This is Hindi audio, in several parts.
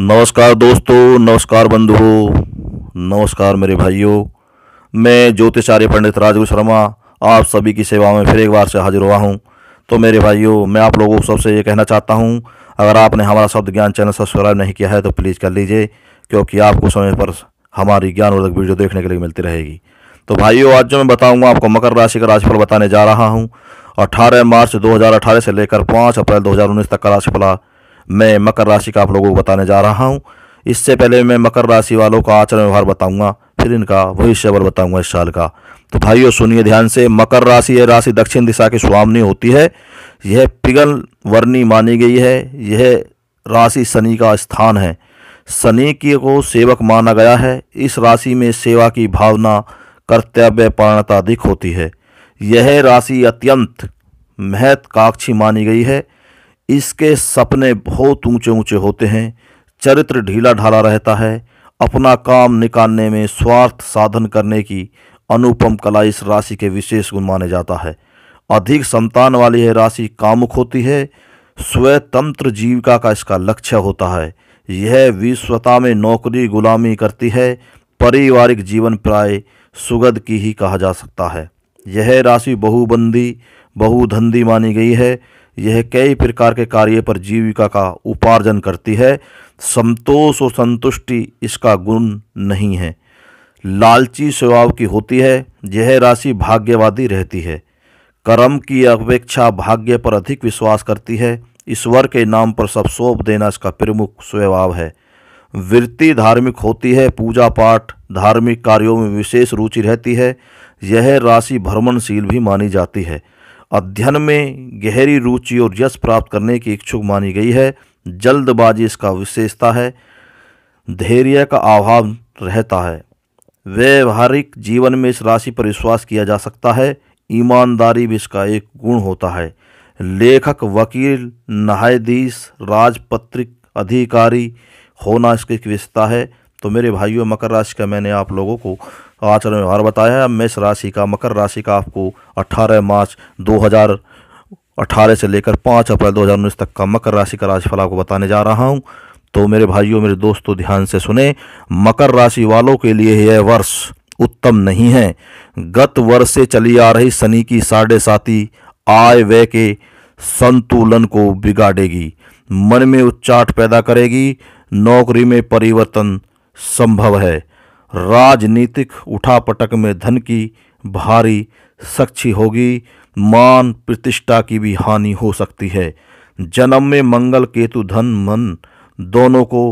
नमस्कार दोस्तों नमस्कार बंधुओं नमस्कार मेरे भाइयों मैं ज्योतिषार्य पंडित राजगुरु शर्मा आप सभी की सेवा में फिर एक बार से हाजिर हुआ हूं तो मेरे भाइयों मैं आप लोगों को सबसे ये कहना चाहता हूं अगर आपने हमारा शब्द ज्ञान चैनल सब्सक्राइब नहीं किया है तो प्लीज़ कर लीजिए क्योंकि आपको समय पर हमारी ज्ञानवर्धक वीडियो देखने के लिए मिलती रहेगी तो भाइयों आज जो मैं बताऊंगा आपको मकर राशि का राशिफल बताने जा रहा हूं 18 मार्च 2018 से लेकर 5 अप्रैल 2019 तक का राशिफल मैं मकर राशि का आप लोगों को बताने जा रहा हूँ इससे पहले मैं मकर राशि वालों का आचरण व्यवहार बताऊंगा फिर इनका भविष्य बल बताऊंगा इस साल का तो भाइयों सुनिए ध्यान से मकर राशि यह राशि दक्षिण दिशा की स्वामनी होती है यह पिगल वर्णी मानी गई है यह राशि शनि का स्थान है शनि की को सेवक माना गया है इस राशि में सेवा की भावना कर्तव्य पारणता अधिक होती है यह राशि अत्यंत महत्वाकांक्षी मानी गई है इसके सपने बहुत ऊंचे ऊंचे होते हैं चरित्र ढीला ढाला रहता है अपना काम निकालने में स्वार्थ साधन करने की अनुपम कला इस राशि के विशेष गुण माने जाता है अधिक संतान वाली यह राशि कामुक होती है स्वतंत्र जीविका का इसका लक्ष्य होता है यह विश्वता में नौकरी गुलामी करती है पारिवारिक जीवन प्राय सुगद की ही कहा जा सकता है यह राशि बहुबंदी बहुधंधी मानी गई है यह कई प्रकार के कार्य पर जीविका का उपार्जन करती है संतोष और संतुष्टि इसका गुण नहीं है लालची स्वभाव की होती है यह राशि भाग्यवादी रहती है कर्म की अपेक्षा भाग्य पर अधिक विश्वास करती है ईश्वर के नाम पर सब सौंप देना इसका प्रमुख स्वभाव है वृत्ति धार्मिक होती है पूजा पाठ धार्मिक कार्यों में विशेष रुचि रहती है यह राशि भ्रमणशील भी मानी जाती है अध्ययन में गहरी रुचि और यश प्राप्त करने की इच्छुक मानी गई है जल्दबाजी इसका विशेषता है धैर्य का अभाव रहता है व्यवहारिक जीवन में इस राशि पर विश्वास किया जा सकता है ईमानदारी भी इसका एक गुण होता है लेखक वकील नहायदीस राजपत्रिक अधिकारी होना इसकी एक विशेषता है तो मेरे भाइयों मकर राशि का मैंने आप लोगों को आचरण व्यवहार बताया है मेष राशि का मकर राशि का आपको 18 मार्च 2018 से लेकर 5 अप्रैल 2019 तक का मकर राशि का राशिफल आपको बताने जा रहा हूँ तो मेरे भाइयों मेरे दोस्तों ध्यान से सुने मकर राशि वालों के लिए यह वर्ष उत्तम नहीं है गत वर्ष से चली आ रही शनि की साढ़े साथी आय व्यय के संतुलन को बिगाड़ेगी मन में उच्चाट पैदा करेगी नौकरी में परिवर्तन संभव है राजनीतिक उठापटक में धन की भारी सक्षी होगी मान प्रतिष्ठा की भी हानि हो सकती है जन्म में मंगल केतु धन मन दोनों को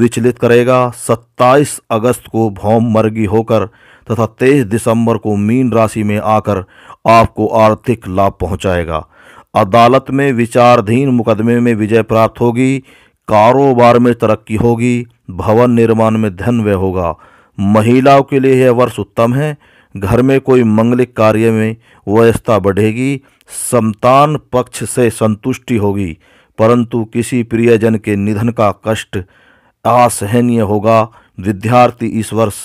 विचलित करेगा 27 अगस्त को भौम मर्गी होकर तथा 23 दिसंबर को मीन राशि में आकर आपको आर्थिक लाभ पहुंचाएगा अदालत में विचारधीन मुकदमे में विजय प्राप्त होगी कारोबार में तरक्की होगी भवन निर्माण में धन व्यय होगा महिलाओं के लिए यह वर्ष उत्तम है घर में कोई मंगलिक कार्य में व्यस्था बढ़ेगी संतान पक्ष से संतुष्टि होगी परंतु किसी प्रियजन के निधन का कष्ट असहनीय होगा विद्यार्थी इस वर्ष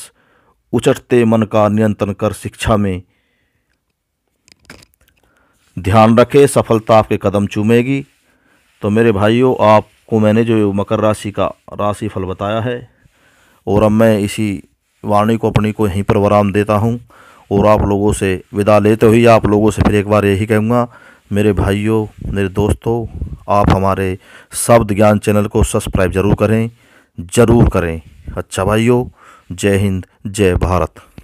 उचटते मन का नियंत्रण कर शिक्षा में ध्यान रखें सफलता आपके कदम चूमेगी तो मेरे भाइयों आपको मैंने जो मकर राशि का राशि फल बताया है और अब मैं इसी वाणी को अपनी को यहीं पर विराम देता हूँ और आप लोगों से विदा लेते हुए आप लोगों से फिर एक बार यही कहूँगा मेरे भाइयों मेरे दोस्तों आप हमारे शब्द ज्ञान चैनल को सब्सक्राइब जरूर करें ज़रूर करें अच्छा भाइयों जय हिंद जय भारत